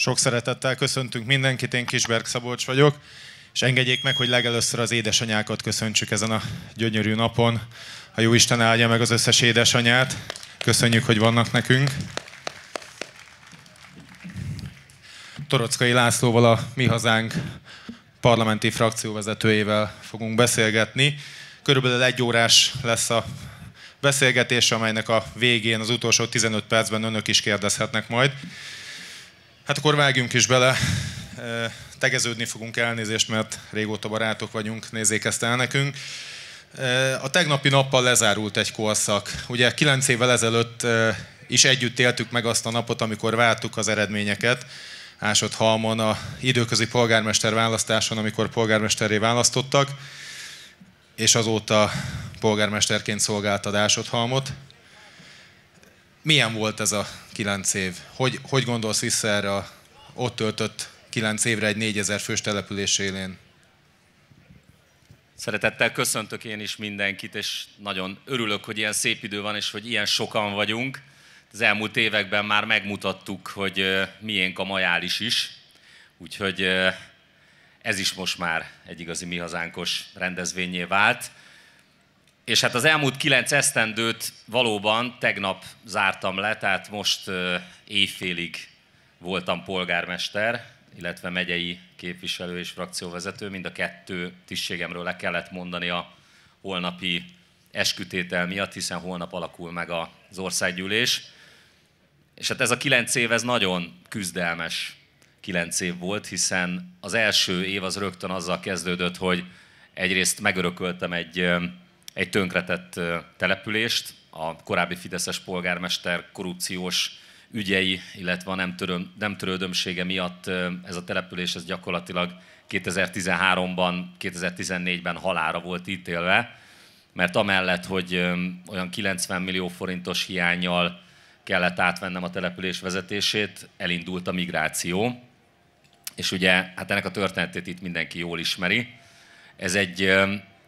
Sok szeretettel köszöntünk mindenkit, én Kisberg Szabolcs vagyok, és engedjék meg, hogy legelőször az édesanyákat köszöntsük ezen a gyönyörű napon. A jó Isten áldja meg az összes édesanyát. Köszönjük, hogy vannak nekünk. Torockai Lászlóval a Mi Hazánk parlamenti frakcióvezetőjével fogunk beszélgetni. Körülbelül egy órás lesz a beszélgetés, amelynek a végén az utolsó 15 percben önök is kérdezhetnek majd. Hát akkor vágjunk is bele. Tegeződni fogunk elnézést, mert régóta barátok vagyunk, nézzék ezt el nekünk. A tegnapi nappal lezárult egy korszak. Ugye kilenc évvel ezelőtt is együtt éltük meg azt a napot, amikor vártuk az eredményeket. halmon a időközi polgármester választáson, amikor polgármesterré választottak, és azóta polgármesterként szolgáltad halmot. Milyen volt ez a kilenc év? Hogy, hogy gondolsz vissza erre a ott töltött kilenc évre egy négyezer fős település élén? Szeretettel köszöntök én is mindenkit, és nagyon örülök, hogy ilyen szép idő van, és hogy ilyen sokan vagyunk. Az elmúlt években már megmutattuk, hogy miénk a majális is, úgyhogy ez is most már egy igazi mi hazánkos rendezvényé vált és hát az elmúlt kilenc esztendőt valóban tegnap zártam le, tehát most éjfélig voltam polgármester, illetve megyei képviselő és frakcióvezető. Mind a kettő tisztségemről le kellett mondani a holnapi eskütétel miatt, hiszen holnap alakul meg az országgyűlés. És hát ez a kilenc év, ez nagyon küzdelmes kilenc év volt, hiszen az első év az rögtön azzal kezdődött, hogy egyrészt megörököltem egy egy tönkretett települést, a korábbi Fideszes polgármester korrupciós ügyei, illetve a nem, töröm, nem törődömsége miatt ez a település ez gyakorlatilag 2013-ban, 2014-ben halára volt ítélve, mert amellett, hogy olyan 90 millió forintos hiányjal kellett átvennem a település vezetését, elindult a migráció. És ugye, hát ennek a történetét itt mindenki jól ismeri. Ez egy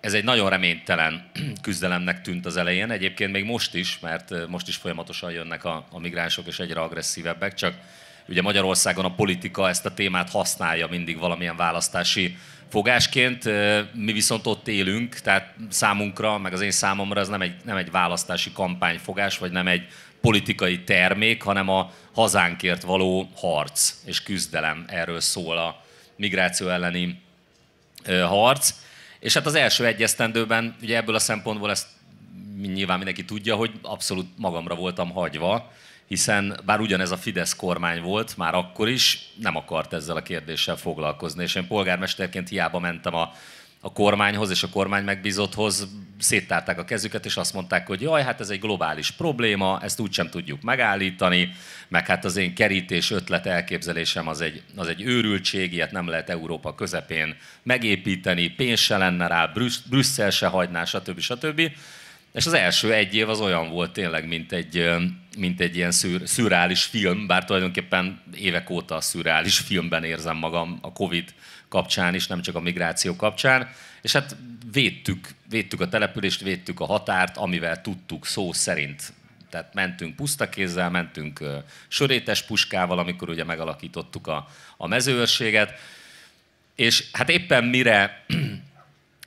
ez egy nagyon reménytelen küzdelemnek tűnt az elején, egyébként még most is, mert most is folyamatosan jönnek a, a migránsok, és egyre agresszívebbek, csak ugye Magyarországon a politika ezt a témát használja mindig valamilyen választási fogásként, mi viszont ott élünk, tehát számunkra, meg az én számomra ez nem egy, nem egy választási kampányfogás, vagy nem egy politikai termék, hanem a hazánkért való harc és küzdelem. Erről szól a migráció elleni harc. És hát az első egyesztendőben, ugye ebből a szempontból ezt nyilván mindenki tudja, hogy abszolút magamra voltam hagyva, hiszen bár ugyanez a Fidesz kormány volt már akkor is, nem akart ezzel a kérdéssel foglalkozni, és én polgármesterként hiába mentem a a kormányhoz és a kormány megbízotthoz széttárták a kezüket, és azt mondták, hogy jaj, hát ez egy globális probléma, ezt úgysem tudjuk megállítani, meg hát az én kerítés ötlet elképzelésem az egy, az egy őrültség, ilyet nem lehet Európa közepén megépíteni, pénz se lenne rá, Brüssz, Brüsszel se hagyná, stb. stb. És az első egy év az olyan volt tényleg, mint egy, mint egy ilyen szür, szürreális film, bár tulajdonképpen évek óta a szürreális filmben érzem magam a Covid kapcsán is, nem csak a migráció kapcsán. És hát védtük, védtük a települést, védtük a határt, amivel tudtuk szó szerint. Tehát mentünk pusztakézzel, mentünk sörétes puskával, amikor ugye megalakítottuk a, a mezőőrséget. És hát éppen mire,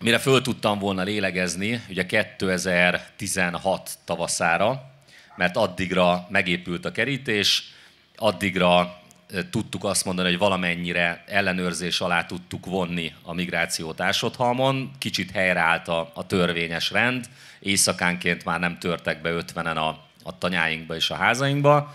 mire föl tudtam volna lélegezni, ugye 2016 tavaszára, mert addigra megépült a kerítés, addigra tudtuk azt mondani, hogy valamennyire ellenőrzés alá tudtuk vonni a migrációt Ásodhalmon. Kicsit helyreállt a, a törvényes rend, éjszakánként már nem törtek be ötvenen a, a tanyáinkba és a házainkba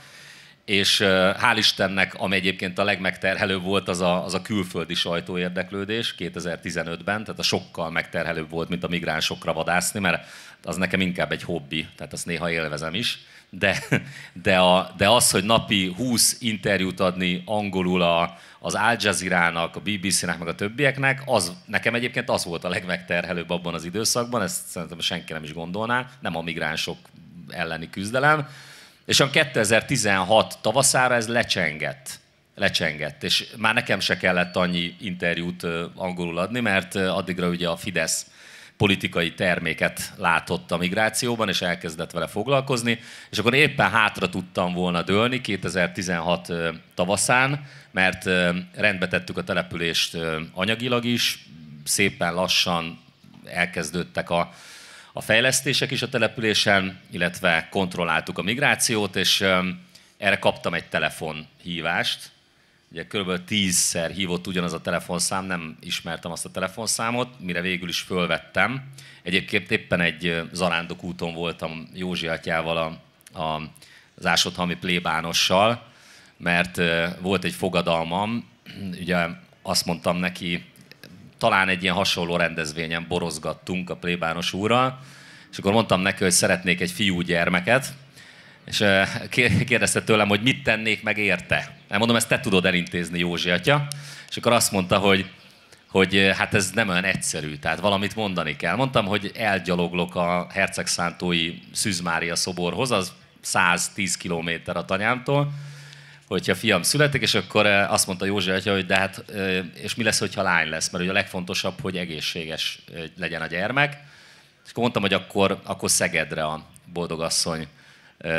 és hál' Istennek, ami egyébként a legmegterhelőbb volt, az a, az a külföldi sajtóérdeklődés 2015-ben, tehát a sokkal megterhelőbb volt, mint a migránsokra vadászni, mert az nekem inkább egy hobbi, tehát azt néha élvezem is. De, de, a, de az, hogy napi 20 interjút adni angolul a, az Al Jazeera-nak, a BBC-nek, meg a többieknek, az, nekem egyébként az volt a legmegterhelőbb abban az időszakban, ezt szerintem senki nem is gondolná, nem a migránsok elleni küzdelem, és a 2016 tavaszára ez lecsengett. Lecsengett, és már nekem se kellett annyi interjút angolul adni, mert addigra ugye a Fidesz politikai terméket látott a migrációban, és elkezdett vele foglalkozni, és akkor éppen hátra tudtam volna dőlni 2016 tavaszán, mert rendbe tettük a települést anyagilag is, szépen lassan elkezdődtek a a fejlesztések is a településen, illetve kontrolláltuk a migrációt, és erre kaptam egy telefonhívást. Ugye kb. tízszer hívott ugyanaz a telefonszám, nem ismertem azt a telefonszámot, mire végül is fölvettem. Egyébként éppen egy zarándok úton voltam Józsi atyával, a, a, az Ásotthalmi plébánossal, mert volt egy fogadalmam, ugye azt mondtam neki talán egy ilyen hasonló rendezvényen borozgattunk a plébános úrral, és akkor mondtam neki, hogy szeretnék egy fiú gyermeket, és kérdezte tőlem, hogy mit tennék meg érte. Én hát mondom, ezt te tudod elintézni, Józsi atya. És akkor azt mondta, hogy, hogy hát ez nem olyan egyszerű, tehát valamit mondani kell. Mondtam, hogy elgyaloglok a Hercegszántói Szűzmária szoborhoz, az 110 kilométer a tanyámtól, hogyha fiam születik, és akkor eh, azt mondta Józsi atya, hogy de hát, eh, és mi lesz, hogyha lány lesz, mert ugye a legfontosabb, hogy egészséges eh, legyen a gyermek. És akkor mondtam, hogy akkor, akkor Szegedre a boldogasszony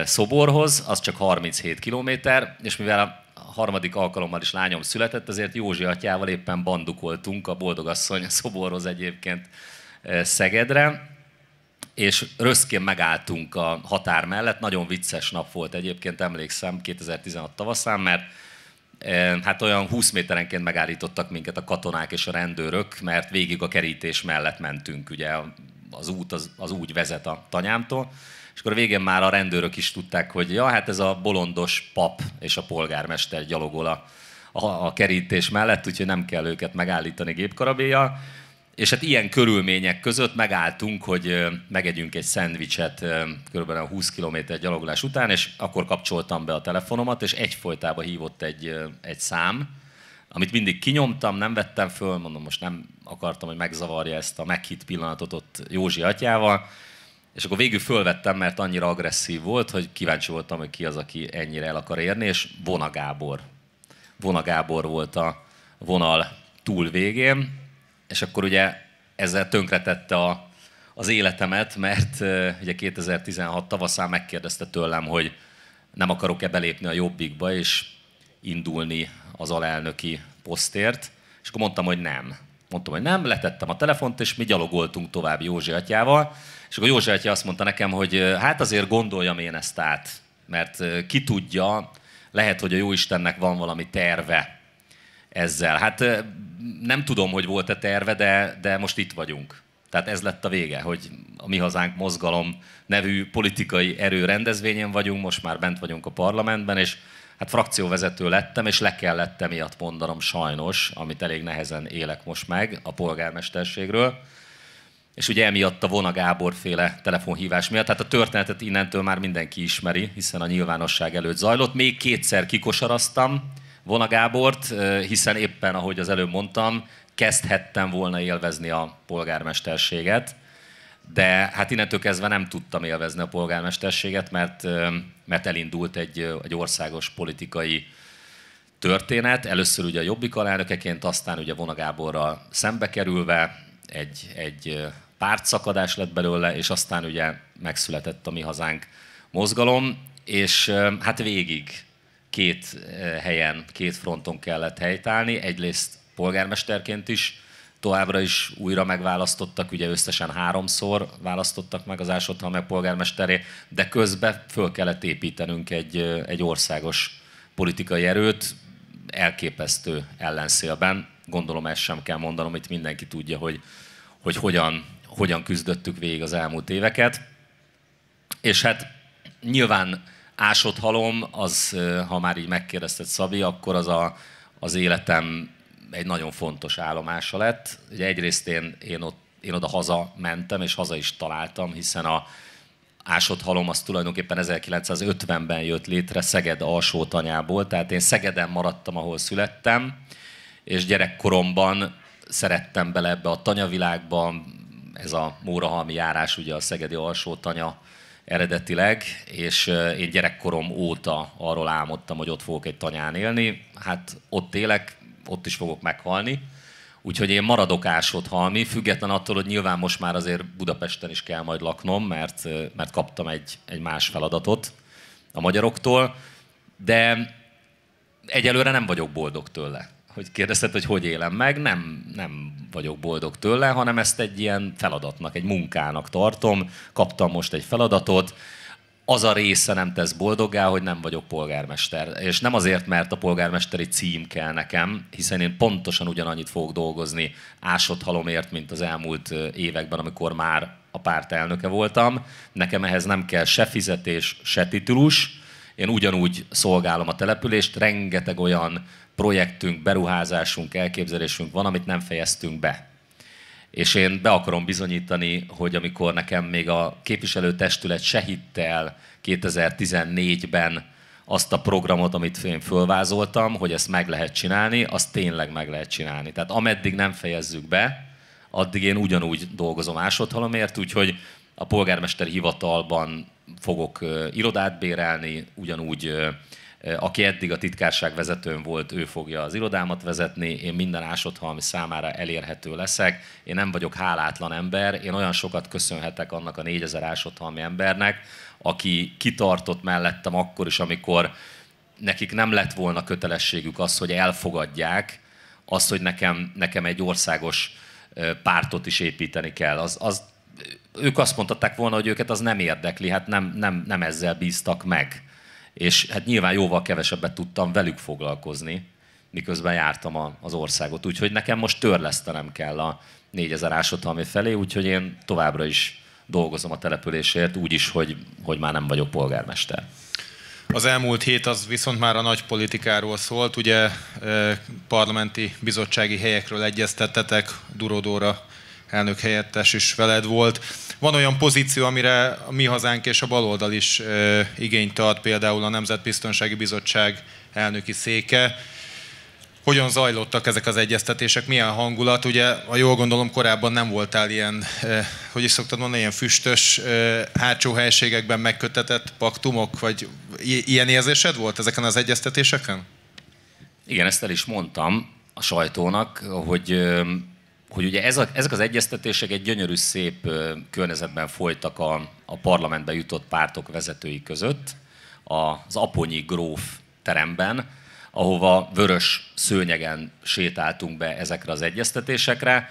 szoborhoz, az csak 37 kilométer, és mivel a harmadik alkalommal is lányom született, azért Józsi atyával éppen bandukoltunk a boldogasszony szoborhoz egyébként Szegedre, és röszkén megálltunk a határ mellett. Nagyon vicces nap volt egyébként, emlékszem, 2016 tavaszán, mert eh, hát olyan 20 méterenként megállítottak minket a katonák és a rendőrök, mert végig a kerítés mellett mentünk, ugye az út az, az úgy vezet a tanyámtól. És akkor a végén már a rendőrök is tudták, hogy ja, hát ez a bolondos pap és a polgármester gyalogol a, a, a kerítés mellett, úgyhogy nem kell őket megállítani gépkarabéjjal és hát ilyen körülmények között megálltunk, hogy megegyünk egy szendvicset kb. 20 km gyaloglás után, és akkor kapcsoltam be a telefonomat, és egyfolytában hívott egy, egy szám, amit mindig kinyomtam, nem vettem föl, mondom, most nem akartam, hogy megzavarja ezt a meghitt pillanatot ott Józsi atyával, és akkor végül fölvettem, mert annyira agresszív volt, hogy kíváncsi voltam, hogy ki az, aki ennyire el akar érni, és Vona Gábor. Vona Gábor volt a vonal túl végén, és akkor ugye ezzel tönkretette a, az életemet, mert ugye 2016 tavaszán megkérdezte tőlem, hogy nem akarok-e belépni a Jobbikba, és indulni az alelnöki posztért, és akkor mondtam, hogy nem. Mondtam, hogy nem, letettem a telefont, és mi gyalogoltunk tovább Józsi atyával, és akkor Józsi atya azt mondta nekem, hogy hát azért gondoljam én ezt át, mert ki tudja, lehet, hogy a Jóistennek van valami terve ezzel. Hát nem tudom, hogy volt-e terve, de, de most itt vagyunk. Tehát ez lett a vége, hogy a Mi Hazánk Mozgalom nevű politikai erő rendezvényen vagyunk, most már bent vagyunk a parlamentben, és hát frakcióvezető lettem, és le kellett emiatt mondanom sajnos, amit elég nehezen élek most meg a polgármesterségről. És ugye emiatt a Vona Gábor féle telefonhívás miatt, tehát a történetet innentől már mindenki ismeri, hiszen a nyilvánosság előtt zajlott. Még kétszer kikosaraztam, Vona Gábort, hiszen éppen, ahogy az előbb mondtam, kezdhettem volna élvezni a polgármesterséget, de hát innentől kezdve nem tudtam élvezni a polgármesterséget, mert, mert elindult egy, egy országos politikai történet. Először ugye a Jobbik alelnökeként, aztán ugye Vona Gáborral szembe kerülve egy, egy pártszakadás lett belőle, és aztán ugye megszületett a Mi Hazánk mozgalom, és hát végig két eh, helyen, két fronton kellett helytállni. Egyrészt polgármesterként is, továbbra is újra megválasztottak, ugye összesen háromszor választottak meg az Ásotthalmi meg polgármesteré, de közben föl kellett építenünk egy, eh, egy országos politikai erőt, elképesztő ellenszélben. Gondolom ezt sem kell mondanom, itt mindenki tudja, hogy, hogy hogyan, hogyan küzdöttük végig az elmúlt éveket. És hát nyilván Ásott halom, az, ha már így megkérdezted Szabi, akkor az a, az életem egy nagyon fontos állomása lett. Ugye egyrészt én, én, ott, én oda haza mentem, és haza is találtam, hiszen a Ásott halom az tulajdonképpen 1950-ben jött létre Szeged alsó tanyából, tehát én Szegeden maradtam, ahol születtem, és gyerekkoromban szerettem bele ebbe a tanyavilágba, ez a Mórahalmi járás, ugye a Szegedi alsó tanya eredetileg, és én gyerekkorom óta arról álmodtam, hogy ott fogok egy tanyán élni. Hát ott élek, ott is fogok meghalni. Úgyhogy én maradok ásott halmi, független attól, hogy nyilván most már azért Budapesten is kell majd laknom, mert, mert kaptam egy, egy más feladatot a magyaroktól, de egyelőre nem vagyok boldog tőle hogy kérdezted, hogy hogy élem meg, nem, nem vagyok boldog tőle, hanem ezt egy ilyen feladatnak, egy munkának tartom. Kaptam most egy feladatot, az a része nem tesz boldoggá, hogy nem vagyok polgármester. És nem azért, mert a polgármesteri cím kell nekem, hiszen én pontosan ugyanannyit fogok dolgozni halomért, mint az elmúlt években, amikor már a párt elnöke voltam. Nekem ehhez nem kell se fizetés, se titulus, én ugyanúgy szolgálom a települést, rengeteg olyan projektünk, beruházásunk, elképzelésünk van, amit nem fejeztünk be. És én be akarom bizonyítani, hogy amikor nekem még a képviselőtestület se hitte el 2014-ben azt a programot, amit én fölvázoltam, hogy ezt meg lehet csinálni, azt tényleg meg lehet csinálni. Tehát ameddig nem fejezzük be, addig én ugyanúgy dolgozom másodhalomért, úgyhogy a polgármester hivatalban fogok irodát bérelni, ugyanúgy aki eddig a titkárság vezetőn volt, ő fogja az irodámat vezetni, én minden ásotthalmi számára elérhető leszek. Én nem vagyok hálátlan ember, én olyan sokat köszönhetek annak a 4000 ásotthalmi embernek, aki kitartott mellettem akkor is, amikor nekik nem lett volna kötelességük az, hogy elfogadják azt, hogy nekem, nekem egy országos pártot is építeni kell. Az, az ők azt mondhatták volna, hogy őket az nem érdekli, hát nem, nem, nem ezzel bíztak meg. És hát nyilván jóval kevesebbet tudtam velük foglalkozni, miközben jártam a, az országot. Úgyhogy nekem most törlesztenem kell a 4000 ásotalmi felé, úgyhogy én továbbra is dolgozom a településért, úgy is, hogy, hogy már nem vagyok polgármester. Az elmúlt hét az viszont már a nagy politikáról szólt, ugye eh, parlamenti bizottsági helyekről egyeztettetek Durodóra elnök helyettes is veled volt. Van olyan pozíció, amire a mi hazánk és a baloldal is ö, igényt tart, például a Nemzetbiztonsági Bizottság elnöki széke. Hogyan zajlottak ezek az egyeztetések, milyen hangulat? Ugye, ha jól gondolom, korábban nem voltál ilyen, hogy is szoktad mondani, ilyen füstös, hátsó helységekben megkötetett paktumok, vagy ilyen érzésed volt ezeken az egyeztetéseken? Igen, ezt el is mondtam a sajtónak, hogy hogy ugye ez a, ezek az egyeztetések egy gyönyörű szép környezetben folytak a, a parlamentbe jutott pártok vezetői között, az Aponyi Gróf teremben, ahova vörös szőnyegen sétáltunk be ezekre az egyeztetésekre,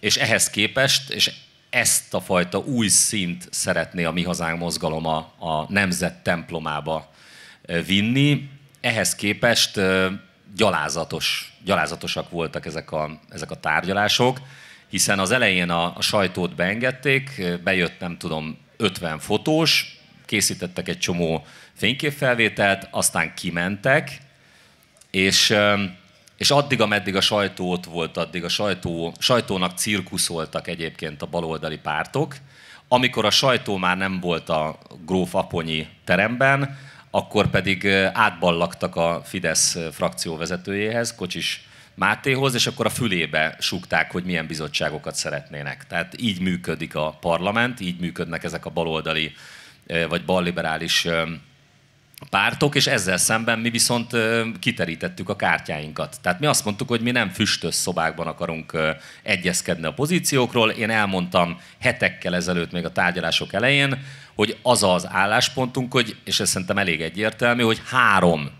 és ehhez képest, és ezt a fajta új szint szeretné a Mi Hazánk mozgalom a, a nemzet templomába vinni. Ehhez képest gyalázatos, gyalázatosak voltak ezek a, ezek a tárgyalások, hiszen az elején a, a sajtót beengedték, bejött nem tudom 50 fotós, készítettek egy csomó fényképfelvételt, aztán kimentek, és, és addig, ameddig a sajtó ott volt, addig a sajtó, sajtónak cirkuszoltak egyébként a baloldali pártok. Amikor a sajtó már nem volt a gróf aponyi teremben, akkor pedig átballagtak a Fidesz frakcióvezetőjéhez, Kocsis Mátéhoz, és akkor a fülébe súgták, hogy milyen bizottságokat szeretnének. Tehát így működik a parlament, így működnek ezek a baloldali vagy balliberális pártok, és ezzel szemben mi viszont kiterítettük a kártyáinkat. Tehát mi azt mondtuk, hogy mi nem füstös szobákban akarunk egyezkedni a pozíciókról. Én elmondtam hetekkel ezelőtt, még a tárgyalások elején, hogy az az álláspontunk, hogy, és ez szerintem elég egyértelmű, hogy három,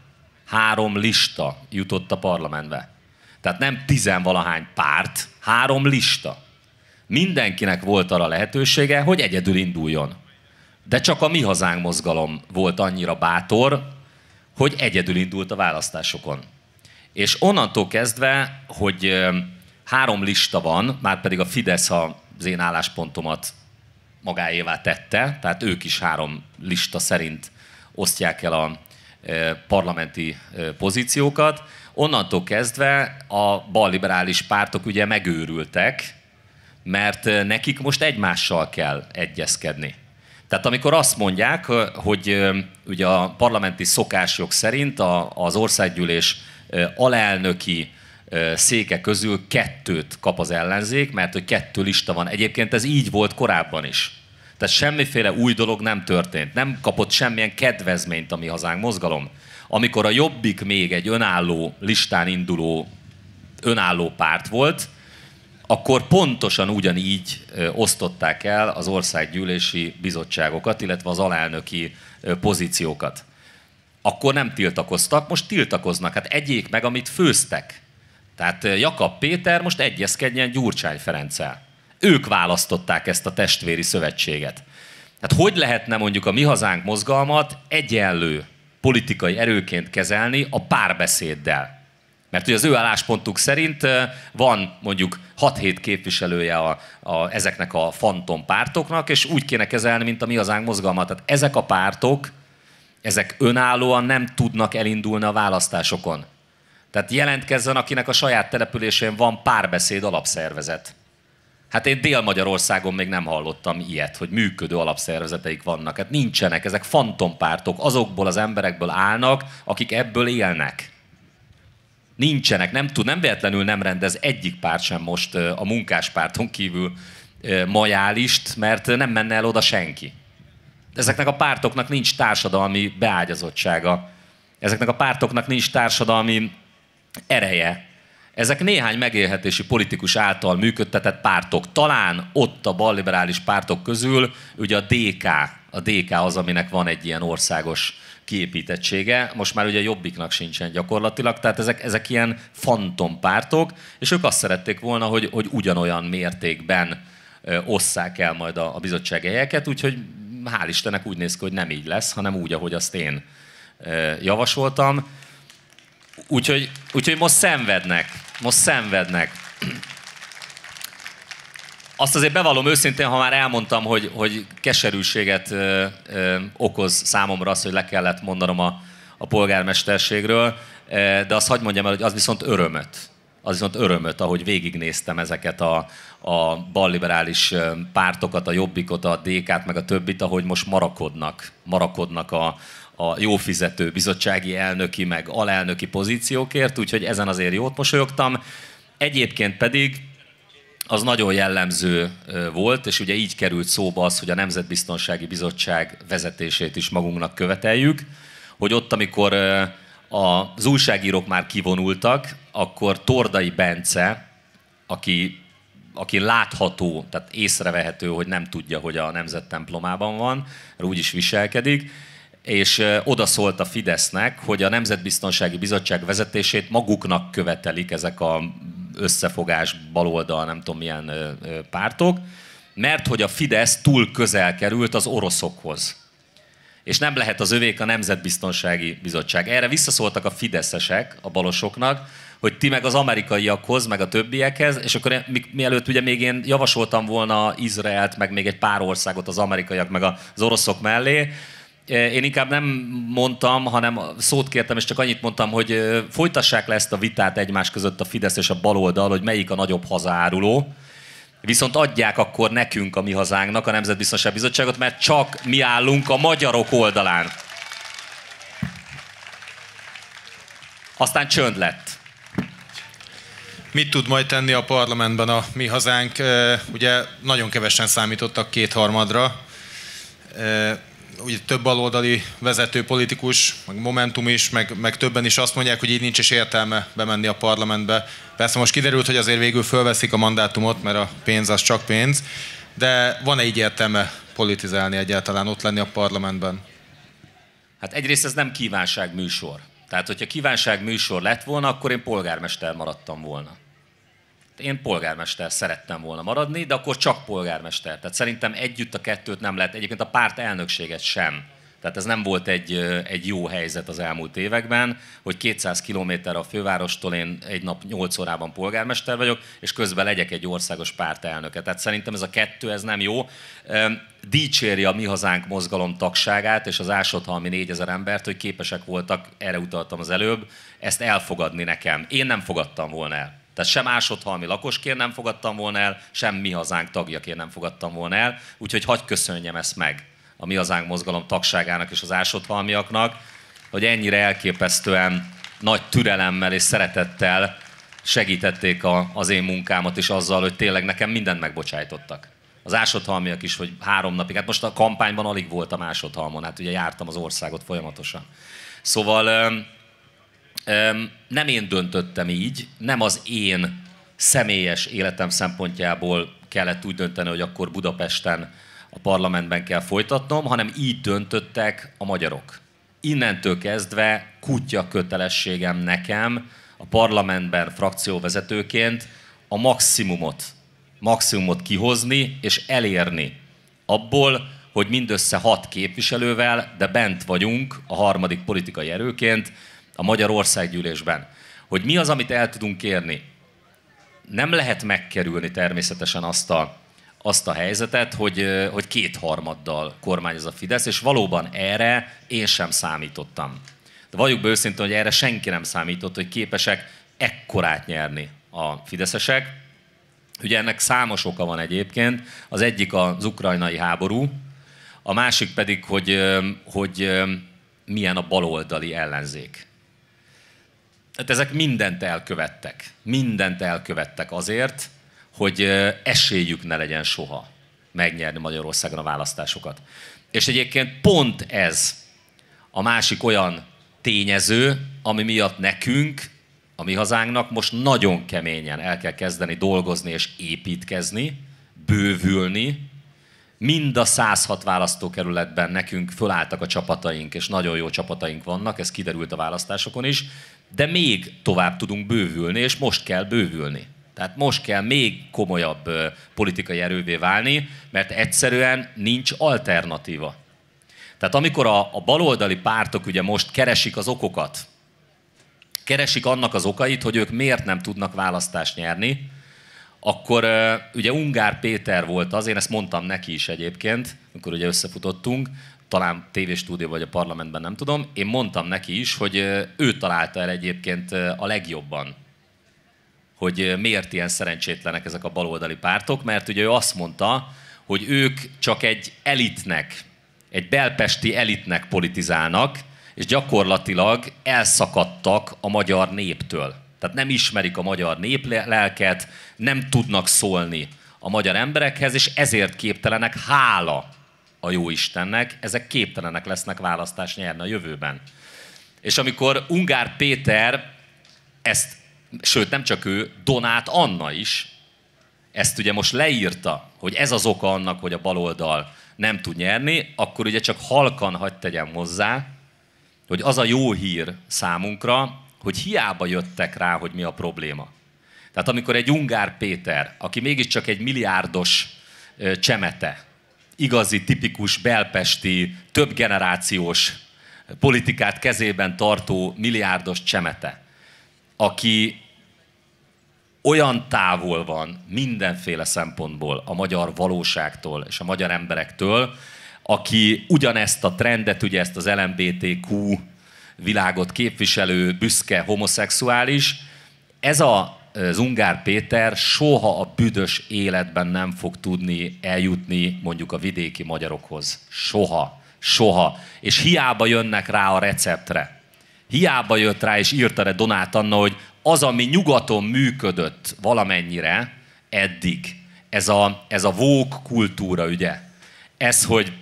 három lista jutott a parlamentbe. Tehát nem tizenvalahány párt, három lista. Mindenkinek volt arra lehetősége, hogy egyedül induljon. De csak a Mi Hazánk mozgalom volt annyira bátor, hogy egyedül indult a választásokon. És onnantól kezdve, hogy három lista van, már pedig a Fidesz az én álláspontomat magáévá tette, tehát ők is három lista szerint osztják el a parlamenti pozíciókat. Onnantól kezdve a balliberális pártok ugye megőrültek, mert nekik most egymással kell egyezkedni. Tehát amikor azt mondják, hogy ugye a parlamenti szokásjog szerint az országgyűlés alelnöki széke közül kettőt kap az ellenzék, mert hogy kettő lista van. Egyébként ez így volt korábban is. Tehát semmiféle új dolog nem történt. Nem kapott semmilyen kedvezményt a mi hazánk mozgalom. Amikor a Jobbik még egy önálló listán induló önálló párt volt, akkor pontosan ugyanígy osztották el az országgyűlési bizottságokat, illetve az alelnöki pozíciókat. Akkor nem tiltakoztak, most tiltakoznak. Hát egyék meg, amit főztek. Tehát Jakab Péter most egyezkedjen Gyurcsány Ferenccel. Ők választották ezt a testvéri szövetséget. Hát hogy lehetne mondjuk a mi hazánk mozgalmat egyenlő politikai erőként kezelni a párbeszéddel? Mert ugye az ő álláspontuk szerint van mondjuk 6-7 képviselője a, a, ezeknek a fantom pártoknak, és úgy kéne kezelni, mint a mi az mozgalma. Tehát ezek a pártok, ezek önállóan nem tudnak elindulni a választásokon. Tehát jelentkezzen, akinek a saját településén van párbeszéd alapszervezet. Hát én Dél-Magyarországon még nem hallottam ilyet, hogy működő alapszervezeteik vannak. Hát nincsenek, ezek fantompártok, azokból az emberekből állnak, akik ebből élnek nincsenek, nem tud, nem véletlenül nem rendez egyik párt sem most a munkáspárton kívül majálist, mert nem menne el oda senki. Ezeknek a pártoknak nincs társadalmi beágyazottsága. Ezeknek a pártoknak nincs társadalmi ereje. Ezek néhány megélhetési politikus által működtetett pártok. Talán ott a balliberális pártok közül, ugye a DK, a DK az, aminek van egy ilyen országos kiépítettsége, most már ugye jobbiknak sincsen gyakorlatilag, tehát ezek, ezek ilyen fantompártok, és ők azt szerették volna, hogy, hogy ugyanolyan mértékben osszák el majd a, a bizottság helyeket, úgyhogy hál' Istennek úgy néz ki, hogy nem így lesz, hanem úgy, ahogy azt én javasoltam. Úgyhogy, úgyhogy most szenvednek, most szenvednek. Azt azért bevallom őszintén, ha már elmondtam, hogy, hogy keserűséget ö, ö, okoz számomra az, hogy le kellett mondanom a, a polgármesterségről, de azt hagyd mondjam el, hogy az viszont örömöt az viszont örömöt, ahogy végignéztem ezeket a, a balliberális pártokat, a Jobbikot, a DK-t, meg a többit, ahogy most marakodnak, marakodnak a, a jó fizető bizottsági elnöki, meg alelnöki pozíciókért, úgyhogy ezen azért jót mosolyogtam. Egyébként pedig az nagyon jellemző volt, és ugye így került szóba az, hogy a Nemzetbiztonsági Bizottság vezetését is magunknak követeljük, hogy ott, amikor az újságírók már kivonultak, akkor Tordai Bence, aki, aki látható, tehát észrevehető, hogy nem tudja, hogy a nemzettemplomában van, úgy is viselkedik, és oda szólt a Fidesznek, hogy a Nemzetbiztonsági Bizottság vezetését maguknak követelik ezek a összefogás baloldal, nem tudom milyen pártok, mert hogy a Fidesz túl közel került az oroszokhoz. És nem lehet az övék a Nemzetbiztonsági Bizottság. Erre visszaszóltak a fideszesek, a balosoknak, hogy ti meg az amerikaiakhoz, meg a többiekhez, és akkor mi, mielőtt ugye még én javasoltam volna Izraelt, meg még egy pár országot az amerikaiak, meg az oroszok mellé, én inkább nem mondtam, hanem szót kértem, és csak annyit mondtam, hogy folytassák le ezt a vitát egymás között a Fidesz és a baloldal, hogy melyik a nagyobb hazáruló. Viszont adják akkor nekünk, a mi hazánknak, a Nemzetbiztonsági Bizottságot, mert csak mi állunk a magyarok oldalán. Aztán csönd lett. Mit tud majd tenni a parlamentben a mi hazánk? Ugye nagyon kevesen számítottak kétharmadra ugye több baloldali vezető politikus, meg Momentum is, meg, meg többen is azt mondják, hogy így nincs is értelme bemenni a parlamentbe. Persze most kiderült, hogy azért végül fölveszik a mandátumot, mert a pénz az csak pénz, de van-e így értelme politizálni egyáltalán, ott lenni a parlamentben? Hát egyrészt ez nem kívánság műsor. Tehát, hogyha kívánság műsor lett volna, akkor én polgármester maradtam volna én polgármester szerettem volna maradni, de akkor csak polgármester. Tehát szerintem együtt a kettőt nem lehet, egyébként a párt elnökséget sem. Tehát ez nem volt egy, egy jó helyzet az elmúlt években, hogy 200 km a fővárostól én egy nap 8 órában polgármester vagyok, és közben legyek egy országos párt elnöke. Tehát szerintem ez a kettő, ez nem jó. Dicséri a Mi Hazánk mozgalom tagságát és az ásotthalmi 4000 embert, hogy képesek voltak, erre utaltam az előbb, ezt elfogadni nekem. Én nem fogadtam volna el. Tehát sem ásothalmi lakosként nem fogadtam volna el, sem mi hazánk tagjaként nem fogadtam volna el. Úgyhogy hagyj köszönjem ezt meg a mi hazánk mozgalom tagságának és az ásotthalmiaknak, hogy ennyire elképesztően nagy türelemmel és szeretettel segítették a, az én munkámat is azzal, hogy tényleg nekem mindent megbocsájtottak. Az ásotthalmiak is, hogy három napig, hát most a kampányban alig voltam ásotthalmon, hát ugye jártam az országot folyamatosan. Szóval nem én döntöttem így, nem az én személyes életem szempontjából kellett úgy dönteni, hogy akkor Budapesten a parlamentben kell folytatnom, hanem így döntöttek a magyarok. Innentől kezdve kutya kötelességem nekem a parlamentben frakcióvezetőként a maximumot, maximumot kihozni és elérni abból, hogy mindössze hat képviselővel, de bent vagyunk a harmadik politikai erőként, a Magyar Országgyűlésben, hogy mi az, amit el tudunk kérni. Nem lehet megkerülni természetesen azt a, azt a helyzetet, hogy, hogy kétharmaddal kormányoz a Fidesz, és valóban erre én sem számítottam. De valljuk be őszintén, hogy erre senki nem számított, hogy képesek ekkorát nyerni a fideszesek. Ugye ennek számos oka van egyébként. Az egyik az ukrajnai háború, a másik pedig, hogy, hogy milyen a baloldali ellenzék hát ezek mindent elkövettek. Mindent elkövettek azért, hogy esélyük ne legyen soha megnyerni Magyarországon a választásokat. És egyébként pont ez a másik olyan tényező, ami miatt nekünk, a mi hazánknak most nagyon keményen el kell kezdeni dolgozni és építkezni, bővülni. Mind a 106 választókerületben nekünk fölálltak a csapataink, és nagyon jó csapataink vannak, ez kiderült a választásokon is, de még tovább tudunk bővülni, és most kell bővülni. Tehát most kell még komolyabb politikai erővé válni, mert egyszerűen nincs alternatíva. Tehát amikor a, a baloldali pártok ugye most keresik az okokat, keresik annak az okait, hogy ők miért nem tudnak választást nyerni, akkor ugye Ungár Péter volt az, én ezt mondtam neki is egyébként, amikor ugye összefutottunk, talán tévéstúdió vagy a parlamentben, nem tudom. Én mondtam neki is, hogy ő találta el egyébként a legjobban, hogy miért ilyen szerencsétlenek ezek a baloldali pártok, mert ugye ő azt mondta, hogy ők csak egy elitnek, egy belpesti elitnek politizálnak, és gyakorlatilag elszakadtak a magyar néptől. Tehát nem ismerik a magyar nép lelket, nem tudnak szólni a magyar emberekhez, és ezért képtelenek hála a jó Istennek, ezek képtelenek lesznek választás nyerni a jövőben. És amikor Ungár Péter ezt, sőt nem csak ő, Donát Anna is, ezt ugye most leírta, hogy ez az oka annak, hogy a baloldal nem tud nyerni, akkor ugye csak halkan hagyd tegyem hozzá, hogy az a jó hír számunkra, hogy hiába jöttek rá, hogy mi a probléma. Tehát amikor egy Ungár Péter, aki mégiscsak egy milliárdos csemete, igazi, tipikus belpesti, többgenerációs politikát kezében tartó milliárdos csemete, aki olyan távol van mindenféle szempontból a magyar valóságtól és a magyar emberektől, aki ugyanezt a trendet, ugye ezt az LMBTQ világot képviselő, büszke, homoszexuális, ez a Zungár Péter soha a büdös életben nem fog tudni eljutni mondjuk a vidéki magyarokhoz. Soha. Soha. És hiába jönnek rá a receptre. Hiába jött rá és írta le Donát Anna, hogy az, ami nyugaton működött valamennyire eddig, ez a, ez a vók kultúra, ugye? Ez, hogy,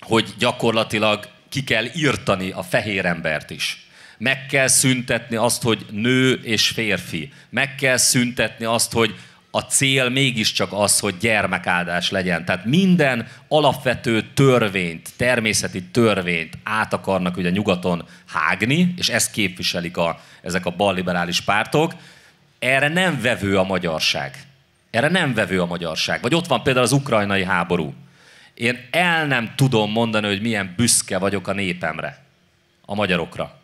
hogy gyakorlatilag ki kell írtani a fehér embert is meg kell szüntetni azt, hogy nő és férfi. Meg kell szüntetni azt, hogy a cél mégiscsak az, hogy gyermekáldás legyen. Tehát minden alapvető törvényt, természeti törvényt át akarnak ugye nyugaton hágni, és ezt képviselik a, ezek a balliberális pártok. Erre nem vevő a magyarság. Erre nem vevő a magyarság. Vagy ott van például az ukrajnai háború. Én el nem tudom mondani, hogy milyen büszke vagyok a népemre, a magyarokra.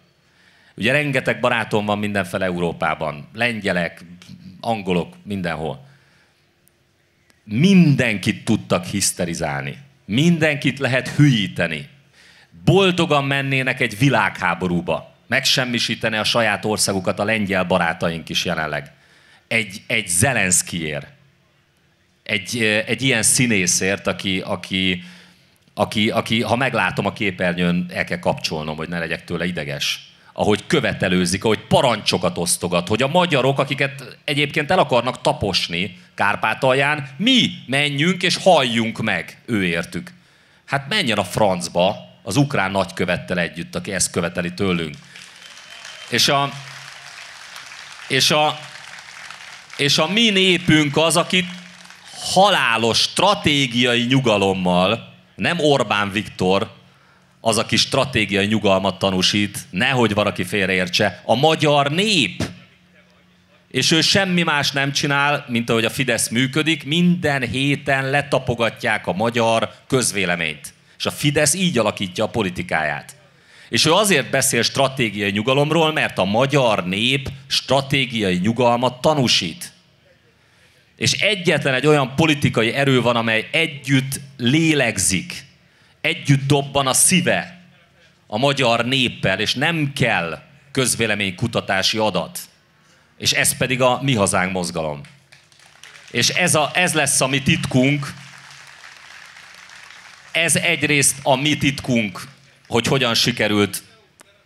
Ugye rengeteg barátom van mindenfel Európában. Lengyelek, angolok, mindenhol. Mindenkit tudtak hiszterizálni. Mindenkit lehet hülyíteni. Boldogan mennének egy világháborúba. Megsemmisítene a saját országukat a lengyel barátaink is jelenleg. Egy, egy Zelenszkijér. Egy, egy ilyen színészért, aki, aki, aki, aki, ha meglátom a képernyőn, el kell kapcsolnom, hogy ne legyek tőle ideges ahogy követelőzik, ahogy parancsokat osztogat, hogy a magyarok, akiket egyébként el akarnak taposni Kárpátalján, mi menjünk és halljunk meg, ő értük. Hát menjen a francba az ukrán nagykövettel együtt, aki ezt követeli tőlünk. És a, és a, és a mi népünk az, akit halálos stratégiai nyugalommal, nem Orbán Viktor, az, aki stratégiai nyugalmat tanúsít, nehogy valaki félreértse, a magyar nép. És ő semmi más nem csinál, mint ahogy a Fidesz működik, minden héten letapogatják a magyar közvéleményt. És a Fidesz így alakítja a politikáját. És ő azért beszél stratégiai nyugalomról, mert a magyar nép stratégiai nyugalmat tanúsít. És egyetlen egy olyan politikai erő van, amely együtt lélegzik együtt dobban a szíve a magyar néppel, és nem kell közvéleménykutatási adat. És ez pedig a Mi Hazánk mozgalom. És ez, a, ez lesz a mi titkunk, ez egyrészt a mi titkunk, hogy hogyan sikerült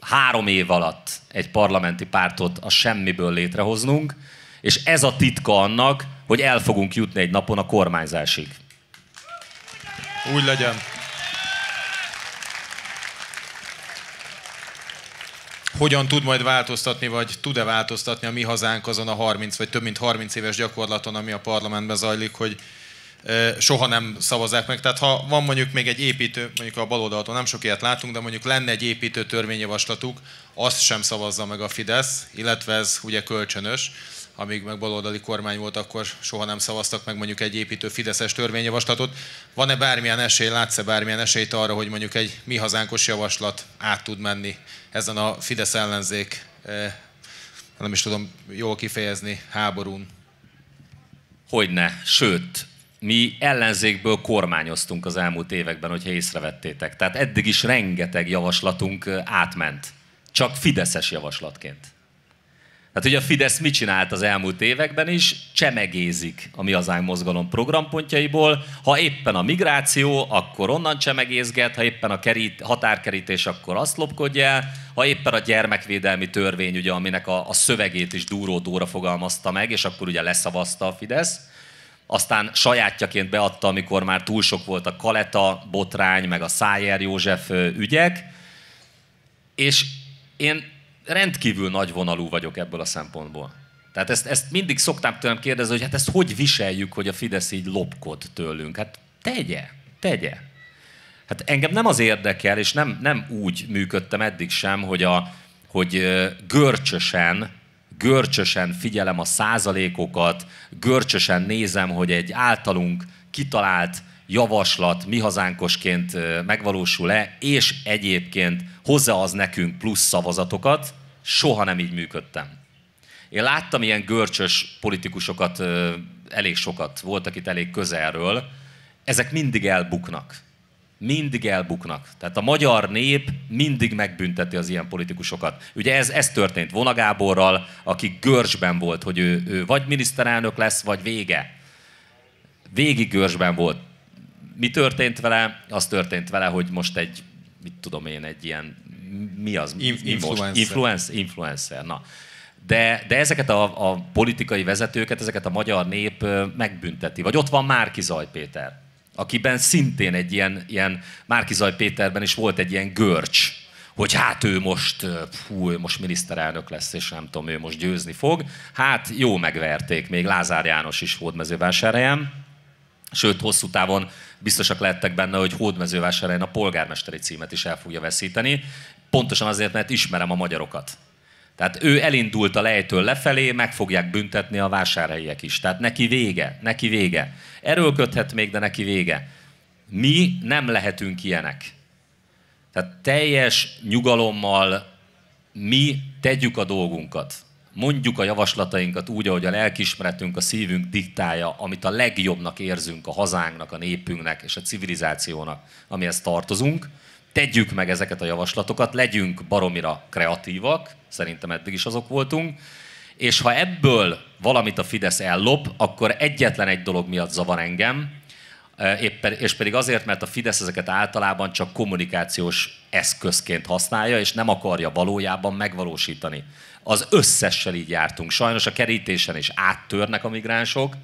három év alatt egy parlamenti pártot a semmiből létrehoznunk, és ez a titka annak, hogy el fogunk jutni egy napon a kormányzásig. Úgy legyen. hogyan tud majd változtatni, vagy tud-e változtatni a mi hazánk azon a 30 vagy több mint 30 éves gyakorlaton, ami a parlamentben zajlik, hogy soha nem szavazzák meg. Tehát ha van mondjuk még egy építő, mondjuk a baloldaltól nem sok ilyet látunk, de mondjuk lenne egy építő törvényjavaslatuk, azt sem szavazza meg a Fidesz, illetve ez ugye kölcsönös amíg meg baloldali kormány volt, akkor soha nem szavaztak meg mondjuk egy építő Fideszes törvényjavaslatot. Van-e bármilyen esély, látsz-e bármilyen esélyt arra, hogy mondjuk egy mi hazánkos javaslat át tud menni ezen a Fidesz ellenzék, eh, nem is tudom jól kifejezni, háborún? Hogyne, sőt, mi ellenzékből kormányoztunk az elmúlt években, hogyha észrevettétek. Tehát eddig is rengeteg javaslatunk eh, átment, csak fideszes javaslatként. Hát ugye a Fidesz mit csinált az elmúlt években is? Csemegézik a Mi Hazánk Mozgalom programpontjaiból. Ha éppen a migráció, akkor onnan csemegézget, ha éppen a kerít, határkerítés, akkor azt lopkodja el, ha éppen a gyermekvédelmi törvény, ugye, aminek a, a szövegét is Dúró Dóra fogalmazta meg, és akkor ugye leszavazta a Fidesz. Aztán sajátjaként beadta, amikor már túl sok volt a Kaleta botrány, meg a Szájer József ügyek. És én rendkívül nagy vonalú vagyok ebből a szempontból. Tehát ezt, ezt mindig szoktam tőlem kérdezni, hogy hát ezt hogy viseljük, hogy a Fidesz így lopkod tőlünk? Hát tegye, tegye. Hát engem nem az érdekel, és nem, nem úgy működtem eddig sem, hogy, a, hogy görcsösen, görcsösen figyelem a százalékokat, görcsösen nézem, hogy egy általunk kitalált javaslat mi hazánkosként megvalósul-e, és egyébként hozza az nekünk plusz szavazatokat, soha nem így működtem. Én láttam ilyen görcsös politikusokat elég sokat, voltak itt elég közelről, ezek mindig elbuknak. Mindig elbuknak. Tehát a magyar nép mindig megbünteti az ilyen politikusokat. Ugye ez, ez történt Vona Gáborral, aki görcsben volt, hogy ő, ő vagy miniszterelnök lesz, vagy vége. Végig görcsben volt. Mi történt vele? Az történt vele, hogy most egy mit tudom én, egy ilyen, mi az? influencer. Influencer, influencer, na. De, de ezeket a, a politikai vezetőket, ezeket a magyar nép megbünteti. Vagy ott van Márki Zaj Péter, akiben szintén egy ilyen, ilyen Márki Zaj Péterben is volt egy ilyen görcs, hogy hát ő most, fú, ő most miniszterelnök lesz, és nem tudom, ő most győzni fog. Hát jó megverték, még Lázár János is volt mezővásárhelyen. Sőt, hosszú távon biztosak lehettek benne, hogy Hódmezővásárhelyen a polgármesteri címet is el fogja veszíteni, pontosan azért, mert ismerem a magyarokat. Tehát ő elindult a lejtől lefelé, meg fogják büntetni a vásárhelyek is. Tehát neki vége, neki vége. köthet még, de neki vége. Mi nem lehetünk ilyenek. Tehát teljes nyugalommal mi tegyük a dolgunkat mondjuk a javaslatainkat úgy, ahogy a lelkismeretünk, a szívünk diktálja, amit a legjobbnak érzünk a hazánknak, a népünknek és a civilizációnak, amihez tartozunk. Tegyük meg ezeket a javaslatokat, legyünk baromira kreatívak, szerintem eddig is azok voltunk, és ha ebből valamit a Fidesz ellop, akkor egyetlen egy dolog miatt zavar engem, éppen, és pedig azért, mert a Fidesz ezeket általában csak kommunikációs eszközként használja, és nem akarja valójában megvalósítani. Az összessel így jártunk. Sajnos a kerítésen is áttörnek a migránsok,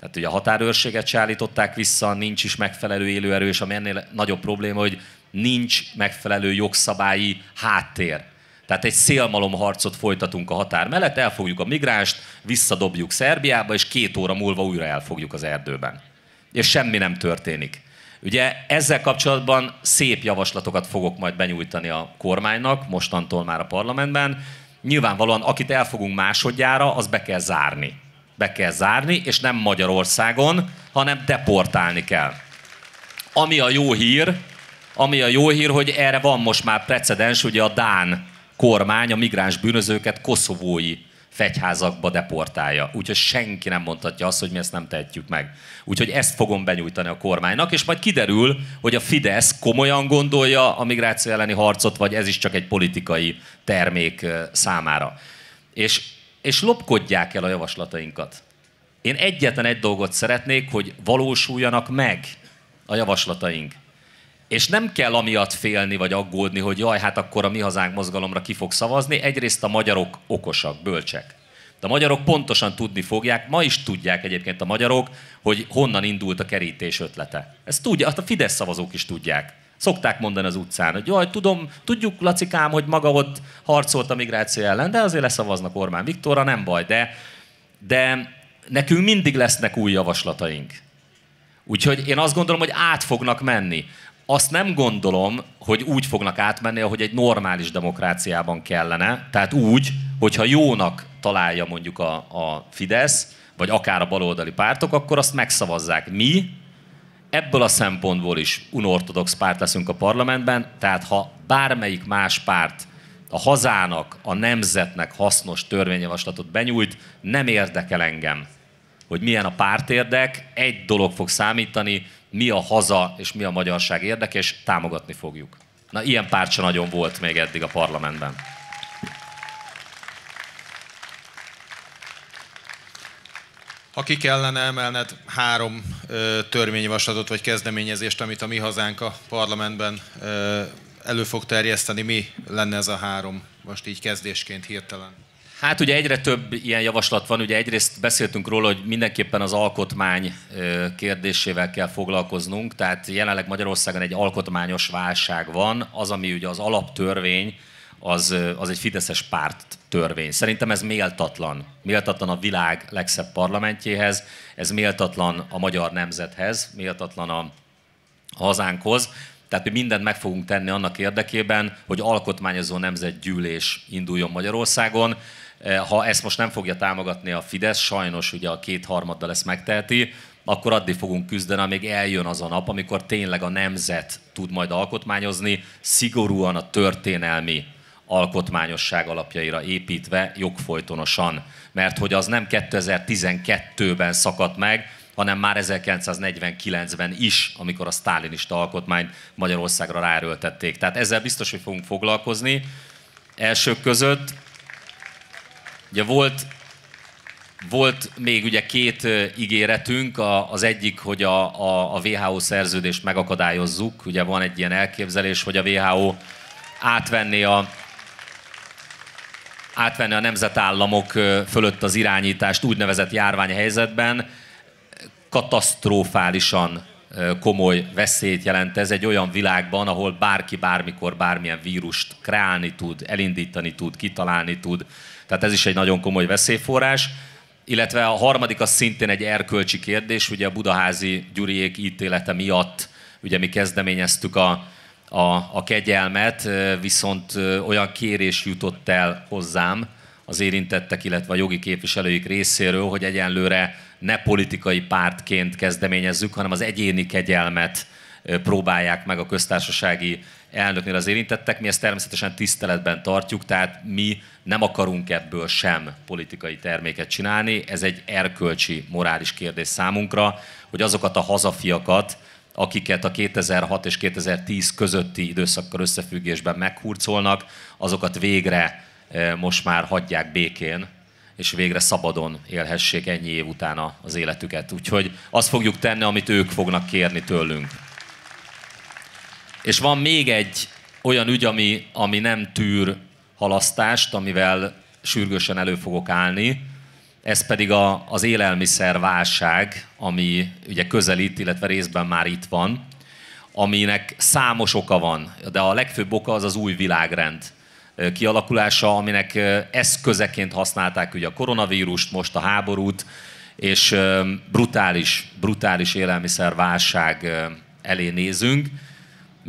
tehát ugye a határőrséget se állították vissza, nincs is megfelelő élőerő, és ami ennél nagyobb probléma, hogy nincs megfelelő jogszabályi háttér. Tehát egy szélmalomharcot folytatunk a határ mellett, elfogjuk a migránst, visszadobjuk Szerbiába, és két óra múlva újra elfogjuk az erdőben és semmi nem történik. Ugye ezzel kapcsolatban szép javaslatokat fogok majd benyújtani a kormánynak, mostantól már a parlamentben. Nyilvánvalóan, akit elfogunk másodjára, az be kell zárni. Be kell zárni, és nem Magyarországon, hanem deportálni kell. Ami a jó hír, ami a jó hír, hogy erre van most már precedens, ugye a Dán kormány a migráns bűnözőket koszovói fegyházakba deportálja. Úgyhogy senki nem mondhatja azt, hogy mi ezt nem tehetjük meg. Úgyhogy ezt fogom benyújtani a kormánynak, és majd kiderül, hogy a Fidesz komolyan gondolja a migráció elleni harcot, vagy ez is csak egy politikai termék számára. És, és lopkodják el a javaslatainkat. Én egyetlen egy dolgot szeretnék, hogy valósuljanak meg a javaslataink. És nem kell amiatt félni vagy aggódni, hogy jaj, hát akkor a mi hazánk mozgalomra ki fog szavazni. Egyrészt a magyarok okosak, bölcsek. De a magyarok pontosan tudni fogják, ma is tudják egyébként a magyarok, hogy honnan indult a kerítés ötlete. Ezt tudja, azt hát a Fidesz szavazók is tudják. Szokták mondani az utcán, hogy jaj, tudom, tudjuk Lacikám, hogy maga ott harcolt a migráció ellen, de azért leszavaznak Orbán Viktorra, nem baj, de, de nekünk mindig lesznek új javaslataink. Úgyhogy én azt gondolom, hogy át fognak menni azt nem gondolom, hogy úgy fognak átmenni, ahogy egy normális demokráciában kellene. Tehát úgy, hogyha jónak találja mondjuk a, a Fidesz, vagy akár a baloldali pártok, akkor azt megszavazzák. Mi ebből a szempontból is unortodox párt leszünk a parlamentben, tehát ha bármelyik más párt a hazának, a nemzetnek hasznos törvényjavaslatot benyújt, nem érdekel engem, hogy milyen a pártérdek, egy dolog fog számítani, mi a haza és mi a magyarság érdeke, és támogatni fogjuk. Na, ilyen párcsa nagyon volt még eddig a parlamentben. Ha ki kellene emelned három ö, törvényvaslatot vagy kezdeményezést, amit a mi hazánk a parlamentben ö, elő fog terjeszteni, mi lenne ez a három most így kezdésként hirtelen? Hát ugye egyre több ilyen javaslat van, ugye egyrészt beszéltünk róla, hogy mindenképpen az alkotmány kérdésével kell foglalkoznunk, tehát jelenleg Magyarországon egy alkotmányos válság van, az, ami ugye az alaptörvény, az, az egy fideszes párt törvény. Szerintem ez méltatlan. Méltatlan a világ legszebb parlamentjéhez, ez méltatlan a magyar nemzethez, méltatlan a hazánkhoz. Tehát mi mindent meg fogunk tenni annak érdekében, hogy alkotmányozó nemzetgyűlés induljon Magyarországon. Eh, ha ezt most nem fogja támogatni a Fidesz, sajnos ugye a kétharmaddal ezt megteheti, akkor addig fogunk küzdeni, amíg eljön az a nap, amikor tényleg a nemzet tud majd alkotmányozni, szigorúan a történelmi alkotmányosság alapjaira építve jogfolytonosan. Mert hogy az nem 2012-ben szakadt meg, hanem már 1949-ben is, amikor a sztálinista alkotmányt Magyarországra ráerőltették. Tehát ezzel biztos, hogy fogunk foglalkozni elsők között. Ugye volt, volt még ugye két ígéretünk, az egyik, hogy a, a, a WHO szerződést megakadályozzuk. Ugye van egy ilyen elképzelés, hogy a WHO átvenné a, átvenni a nemzetállamok fölött az irányítást úgynevezett járványhelyzetben, katasztrofálisan komoly veszélyt jelent ez egy olyan világban, ahol bárki bármikor bármilyen vírust kreálni tud, elindítani tud, kitalálni tud, tehát ez is egy nagyon komoly veszélyforrás. Illetve a harmadik az szintén egy erkölcsi kérdés, ugye a budaházi gyuriék ítélete miatt ugye mi kezdeményeztük a, a, a kegyelmet, viszont olyan kérés jutott el hozzám az érintettek, illetve a jogi képviselőik részéről, hogy egyenlőre ne politikai pártként kezdeményezzük, hanem az egyéni kegyelmet próbálják meg a köztársasági elnöknél az érintettek. Mi ezt természetesen tiszteletben tartjuk, tehát mi nem akarunk ebből sem politikai terméket csinálni. Ez egy erkölcsi, morális kérdés számunkra, hogy azokat a hazafiakat, akiket a 2006 és 2010 közötti időszakkal összefüggésben meghurcolnak, azokat végre eh, most már hagyják békén, és végre szabadon élhessék ennyi év után az életüket. Úgyhogy azt fogjuk tenni, amit ők fognak kérni tőlünk. És van még egy olyan ügy, ami, ami nem tűr halasztást, amivel sürgősen elő fogok állni. Ez pedig a, az élelmiszerválság, ami ugye közelít, illetve részben már itt van, aminek számos oka van, de a legfőbb oka az az új világrend kialakulása, aminek eszközeként használták ugye a koronavírust, most a háborút, és brutális, brutális élelmiszerválság elé nézünk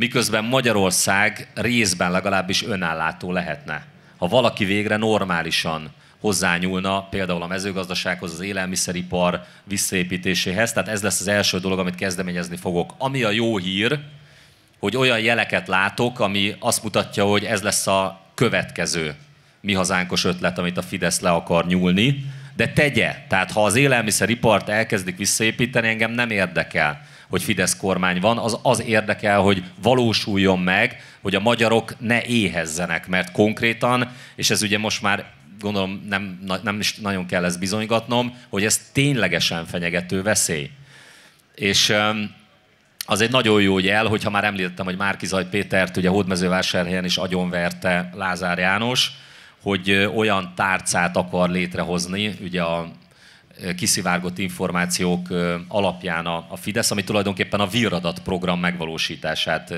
miközben Magyarország részben legalábbis önállátó lehetne. Ha valaki végre normálisan hozzányúlna például a mezőgazdasághoz, az élelmiszeripar visszaépítéséhez. Tehát ez lesz az első dolog, amit kezdeményezni fogok. Ami a jó hír, hogy olyan jeleket látok, ami azt mutatja, hogy ez lesz a következő mi hazánkos ötlet, amit a Fidesz le akar nyúlni, de tegye. Tehát ha az élelmiszeripart elkezdik visszaépíteni, engem nem érdekel hogy Fidesz kormány van, az az érdekel, hogy valósuljon meg, hogy a magyarok ne éhezzenek, mert konkrétan, és ez ugye most már gondolom nem, nem is nagyon kell ezt bizonygatnom, hogy ez ténylegesen fenyegető veszély. És az egy nagyon jó jel, hogyha már említettem, hogy Zaj Pétert ugye Hódmezővásárhelyen is agyonverte Lázár János, hogy olyan tárcát akar létrehozni ugye a kiszivárgott információk alapján a Fidesz, ami tulajdonképpen a viradat program megvalósítását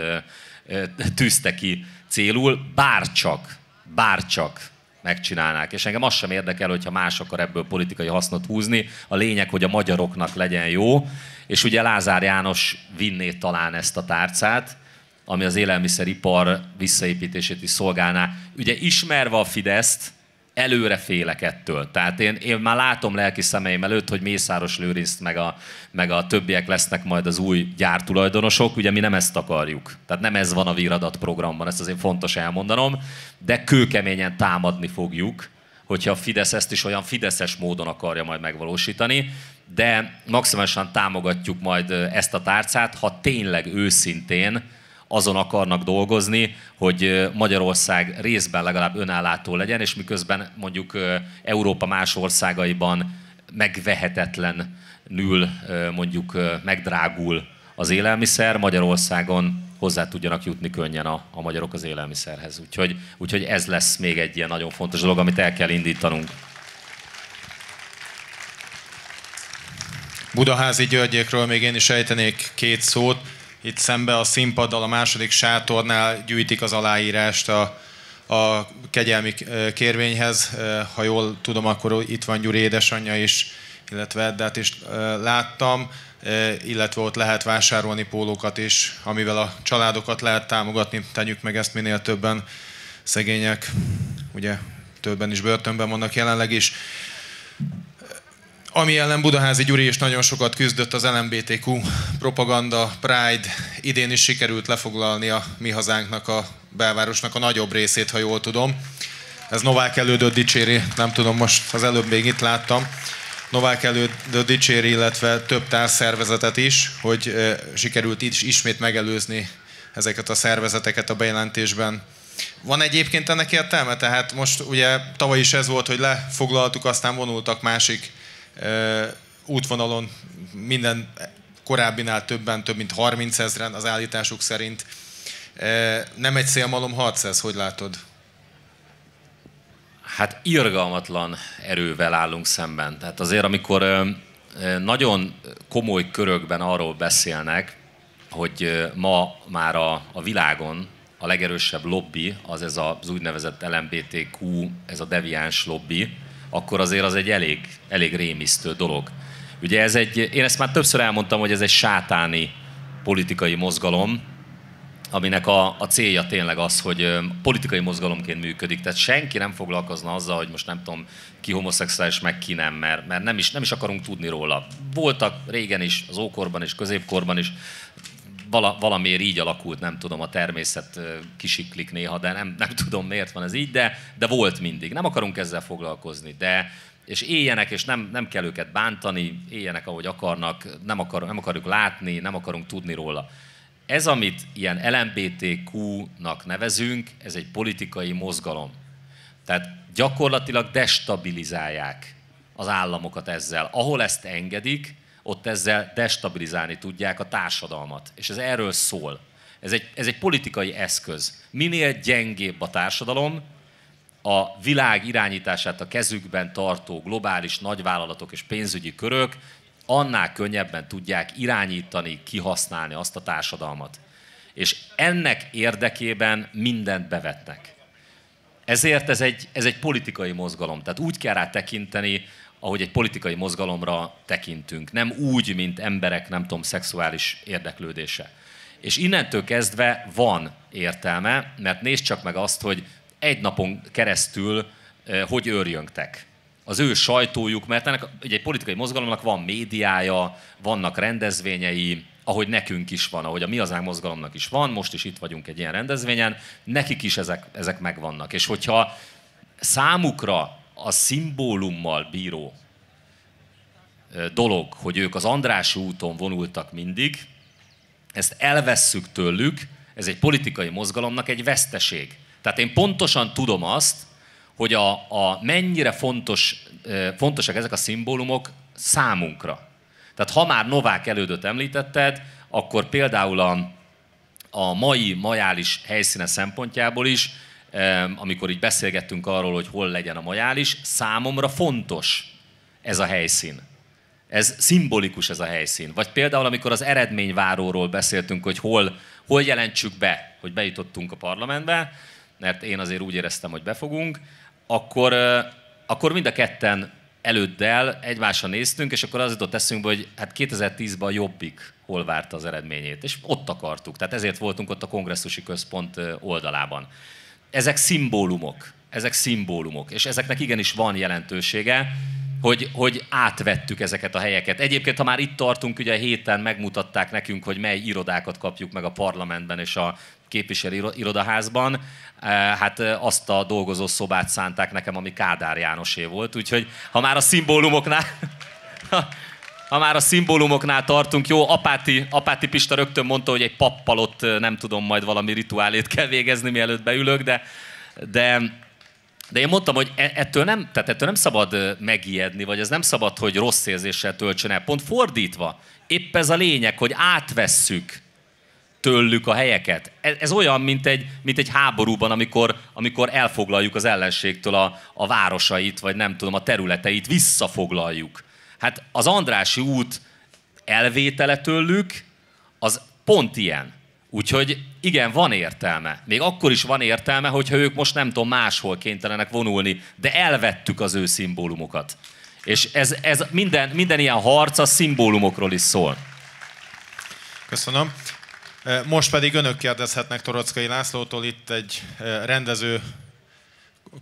tűzte ki célul, bárcsak, bárcsak megcsinálnák. És engem az sem érdekel, hogyha más akar ebből politikai hasznot húzni. A lényeg, hogy a magyaroknak legyen jó. És ugye Lázár János vinné talán ezt a tárcát, ami az élelmiszeripar visszaépítését is szolgálná. Ugye ismerve a Fideszt, előre félek ettől. Tehát én, én már látom lelki szemeim előtt, hogy Mészáros Lőrinszt meg a, meg a többiek lesznek majd az új gyártulajdonosok. Ugye mi nem ezt akarjuk. Tehát nem ez van a Viradat programban, ezt azért fontos elmondanom. De kőkeményen támadni fogjuk, hogyha a Fidesz ezt is olyan fideszes módon akarja majd megvalósítani. De maximálisan támogatjuk majd ezt a tárcát, ha tényleg őszintén azon akarnak dolgozni, hogy Magyarország részben legalább önállátó legyen, és miközben mondjuk Európa más országaiban megvehetetlen nül, mondjuk megdrágul az élelmiszer, Magyarországon hozzá tudjanak jutni könnyen a, a magyarok az élelmiszerhez. Úgyhogy, úgyhogy ez lesz még egy ilyen nagyon fontos dolog, amit el kell indítanunk. Budaházi Györgyékről még én is ejtenék két szót itt szembe a színpaddal, a második sátornál gyűjtik az aláírást a, a kegyelmi eh, kérvényhez. Eh, ha jól tudom, akkor itt van Gyuri édesanyja is, illetve Eddát is eh, láttam, illetve ott lehet vásárolni pólókat is, amivel a családokat lehet támogatni. Tegyük meg ezt minél többen szegények, ugye többen is börtönben vannak jelenleg is ami ellen Budaházi Gyuri is nagyon sokat küzdött az LMBTQ propaganda, Pride, idén is sikerült lefoglalni a mi hazánknak, a belvárosnak a nagyobb részét, ha jól tudom. Ez Novák elődött dicséri, nem tudom, most az előbb még itt láttam. Novák elődött dicséri, illetve több társszervezetet is, hogy sikerült is, ismét megelőzni ezeket a szervezeteket a bejelentésben. Van egyébként ennek értelme? Tehát most ugye tavaly is ez volt, hogy lefoglaltuk, aztán vonultak másik útvonalon minden korábbinál többen, több mint 30 ezeren az állításuk szerint. Nem egy szélmalom 600, hogy látod? Hát irgalmatlan erővel állunk szemben. Tehát azért, amikor nagyon komoly körökben arról beszélnek, hogy ma már a, a világon a legerősebb lobby, az ez az úgynevezett LMBTQ, ez a deviáns lobby, akkor azért az egy elég, elég rémisztő dolog. Ugye ez egy, én ezt már többször elmondtam, hogy ez egy sátáni politikai mozgalom, aminek a, a célja tényleg az, hogy politikai mozgalomként működik. Tehát senki nem foglalkozna azzal, hogy most nem tudom, ki homoszexuális, meg ki nem, mert, mert nem, is, nem is akarunk tudni róla. Voltak régen is, az ókorban is, középkorban is vala, valamiért így alakult, nem tudom, a természet kisiklik néha, de nem, nem tudom miért van ez így, de, de volt mindig. Nem akarunk ezzel foglalkozni, de és éljenek, és nem, nem kell őket bántani, éljenek, ahogy akarnak, nem, akar, nem akarjuk látni, nem akarunk tudni róla. Ez, amit ilyen LMBTQ-nak nevezünk, ez egy politikai mozgalom. Tehát gyakorlatilag destabilizálják az államokat ezzel. Ahol ezt engedik, ott ezzel destabilizálni tudják a társadalmat. És ez erről szól. Ez egy, ez egy politikai eszköz. Minél gyengébb a társadalom, a világ irányítását a kezükben tartó globális nagyvállalatok és pénzügyi körök annál könnyebben tudják irányítani, kihasználni azt a társadalmat. És ennek érdekében mindent bevetnek. Ezért ez egy, ez egy politikai mozgalom. Tehát úgy kell rá tekinteni, ahogy egy politikai mozgalomra tekintünk. Nem úgy, mint emberek, nem tudom, szexuális érdeklődése. És innentől kezdve van értelme, mert nézd csak meg azt, hogy egy napon keresztül eh, hogy őrjöngtek. Az ő sajtójuk, mert ennek ugye egy politikai mozgalomnak van médiája, vannak rendezvényei, ahogy nekünk is van, ahogy a Mi az mozgalomnak is van, most is itt vagyunk egy ilyen rendezvényen, nekik is ezek, ezek megvannak. És hogyha számukra a szimbólummal bíró dolog, hogy ők az András úton vonultak mindig, ezt elvesszük tőlük, ez egy politikai mozgalomnak egy veszteség. Tehát én pontosan tudom azt, hogy a, a mennyire fontos, fontosak ezek a szimbólumok számunkra. Tehát ha már Novák elődöt említetted, akkor például a, a mai majális helyszíne szempontjából is amikor így beszélgettünk arról, hogy hol legyen a majális, számomra fontos ez a helyszín. Ez szimbolikus ez a helyszín. Vagy például, amikor az eredményváróról beszéltünk, hogy hol, hol jelentsük be, hogy bejutottunk a parlamentbe, mert én azért úgy éreztem, hogy befogunk, akkor, akkor mind a ketten előddel egymásra néztünk, és akkor az jutott eszünkbe, hogy hát 2010-ben a Jobbik hol várta az eredményét, és ott akartuk. Tehát ezért voltunk ott a kongresszusi központ oldalában ezek szimbólumok. Ezek szimbólumok, és ezeknek igenis van jelentősége, hogy, hogy átvettük ezeket a helyeket. Egyébként, ha már itt tartunk, ugye a héten megmutatták nekünk, hogy mely irodákat kapjuk meg a parlamentben és a képviselő irodaházban, eh, hát eh, azt a dolgozó szobát szánták nekem, ami Kádár Jánosé volt, úgyhogy ha már a szimbólumoknál, ha már a szimbólumoknál tartunk, jó, apáti, apáti Pista rögtön mondta, hogy egy pappal ott nem tudom, majd valami rituálét kell végezni, mielőtt beülök, de, de, de én mondtam, hogy e, ettől nem, tehát ettől nem szabad megijedni, vagy ez nem szabad, hogy rossz érzéssel töltsön el. Pont fordítva, épp ez a lényeg, hogy átvesszük tőlük a helyeket. Ez, ez olyan, mint egy, mint egy háborúban, amikor, amikor elfoglaljuk az ellenségtől a, a városait, vagy nem tudom, a területeit, visszafoglaljuk Hát az Andrási út elvétele tőlük, az pont ilyen. Úgyhogy igen, van értelme. Még akkor is van értelme, hogyha ők most nem tudom, máshol kénytelenek vonulni, de elvettük az ő szimbólumokat. És ez, ez minden, minden ilyen harc a szimbólumokról is szól. Köszönöm. Most pedig önök kérdezhetnek Torockai Lászlótól, itt egy eh, rendező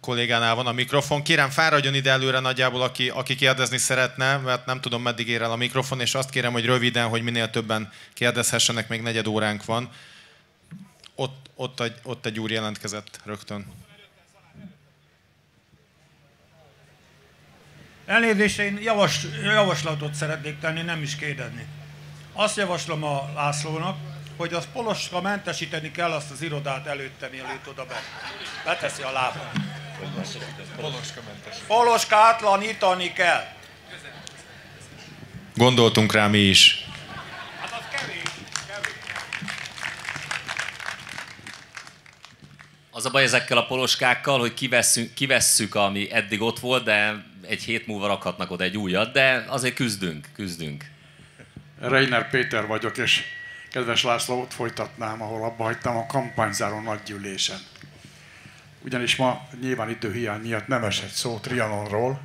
kollégánál van a mikrofon. Kérem, fáradjon ide előre nagyjából, aki, aki kérdezni szeretne, mert nem tudom, meddig ér el a mikrofon, és azt kérem, hogy röviden, hogy minél többen kérdezhessenek, még negyed óránk van. Ott, ott, egy, ott egy úr jelentkezett rögtön. Elnézést, én javas, javaslatot szeretnék tenni, nem is kérdezni. Azt javaslom a Lászlónak, hogy az poloska mentesíteni kell azt az irodát előtte, mielőtt oda be, beteszi a lábát. Poloskátlanítani kell. Gondoltunk rá mi is. Hát az kevés, kevés. Az a baj ezekkel a poloskákkal, hogy kivesszük, kivesszük, ami eddig ott volt, de egy hét múlva rakhatnak oda egy újat, de azért küzdünk, küzdünk. Reiner Péter vagyok, és kedves Lászlót folytatnám, ahol abba hagytam a kampányzáron nagygyűlésen ugyanis ma nyilván időhiány miatt nem esett szó Trianonról,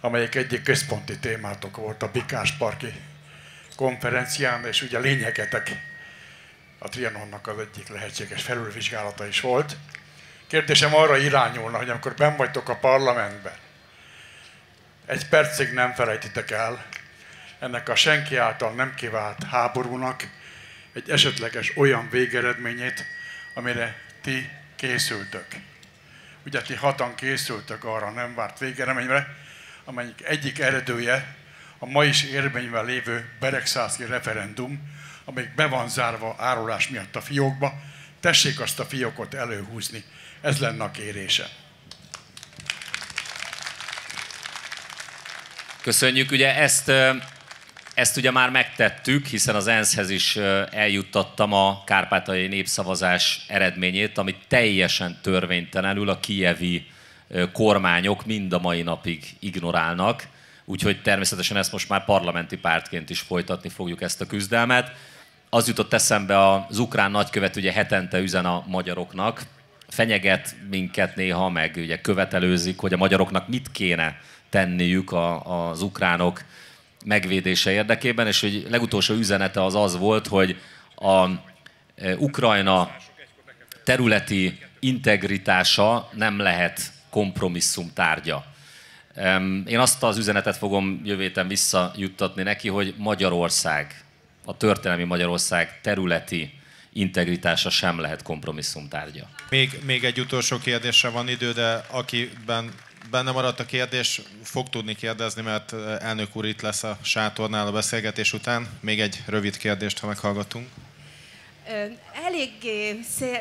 amelyik egyik központi témátok volt a Parki konferencián, és ugye lényegetek a Trianonnak az egyik lehetséges felülvizsgálata is volt. Kérdésem arra irányulna, hogy amikor ben vagytok a parlamentben, egy percig nem felejtitek el ennek a senki által nem kivált háborúnak egy esetleges olyan végeredményét, amire ti készültök. Ugye ti hatan készültek arra nem várt végeleményre, amelyik egyik eredője a ma is érvényben lévő Beregszászki referendum, amelyik be van zárva árulás miatt a fiókba, tessék azt a fiókot előhúzni. Ez lenne a kérése. Köszönjük, ugye ezt ezt ugye már megtettük, hiszen az ENSZ-hez is eljuttattam a kárpátai népszavazás eredményét, ami teljesen törvénytelenül a kievi kormányok mind a mai napig ignorálnak. Úgyhogy természetesen ezt most már parlamenti pártként is folytatni fogjuk ezt a küzdelmet. Az jutott eszembe az ukrán nagykövet ugye hetente üzen a magyaroknak, fenyeget minket néha, meg ugye követelőzik, hogy a magyaroknak mit kéne tenniük az ukránok megvédése érdekében, és hogy legutolsó üzenete az az volt, hogy a e, Ukrajna területi integritása nem lehet kompromisszum tárgya. Én azt az üzenetet fogom jövéten visszajuttatni neki, hogy Magyarország, a történelmi Magyarország területi integritása sem lehet kompromisszum tárgya. Még, még egy utolsó kérdésre van idő, de akiben benne maradt a kérdés, fog tudni kérdezni, mert elnök úr itt lesz a sátornál a beszélgetés után. Még egy rövid kérdést, ha meghallgatunk. Eléggé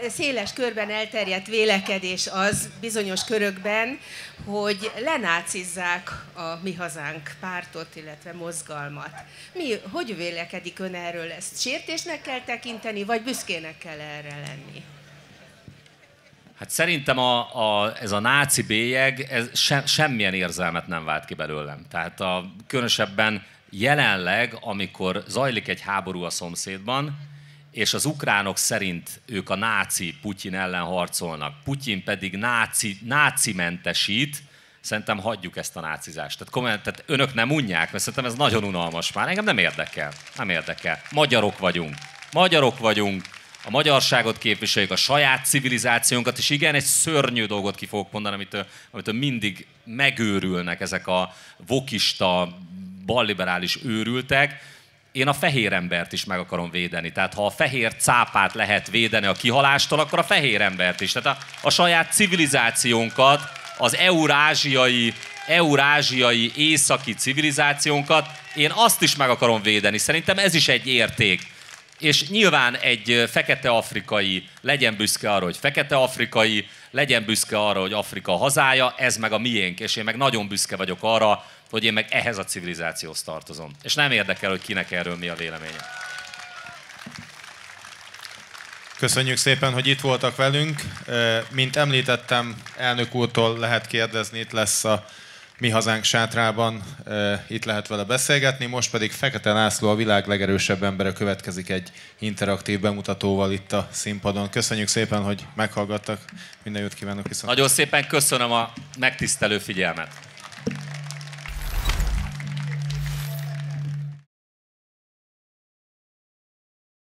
széles körben elterjedt vélekedés az bizonyos körökben, hogy lenácizzák a Mi Hazánk pártot, illetve mozgalmat. Mi, hogy vélekedik ön erről? Ezt sértésnek kell tekinteni, vagy büszkének kell erre lenni? Hát szerintem a, a, ez a náci bélyeg ez se, semmilyen érzelmet nem vált ki belőlem. Tehát a, különösebben jelenleg, amikor zajlik egy háború a szomszédban, és az ukránok szerint ők a náci Putyin ellen harcolnak, Putyin pedig náci, náci mentesít, szerintem hagyjuk ezt a nácizást. Tehát, komolyan, tehát önök nem unják, mert szerintem ez nagyon unalmas már. Engem nem érdekel. Nem érdekel. Magyarok vagyunk. Magyarok vagyunk, a magyarságot képviseljük, a saját civilizációnkat, és igen, egy szörnyű dolgot ki fogok mondani, amitől, amit mindig megőrülnek ezek a vokista, balliberális őrültek, én a fehér embert is meg akarom védeni. Tehát ha a fehér cápát lehet védeni a kihalástól, akkor a fehér embert is. Tehát a, a saját civilizációnkat, az eurázsiai, eurázsiai északi civilizációnkat, én azt is meg akarom védeni. Szerintem ez is egy érték és nyilván egy fekete afrikai legyen büszke arra, hogy fekete afrikai, legyen büszke arra, hogy Afrika hazája, ez meg a miénk, és én meg nagyon büszke vagyok arra, hogy én meg ehhez a civilizációhoz tartozom. És nem érdekel, hogy kinek erről mi a véleménye. Köszönjük szépen, hogy itt voltak velünk. Mint említettem, elnök úrtól lehet kérdezni, itt lesz a mi Hazánk sátrában e, itt lehet vele beszélgetni, most pedig Fekete László, a világ legerősebb embere következik egy interaktív bemutatóval itt a színpadon. Köszönjük szépen, hogy meghallgattak, minden jót kívánok viszont. Nagyon szépen köszönöm a megtisztelő figyelmet.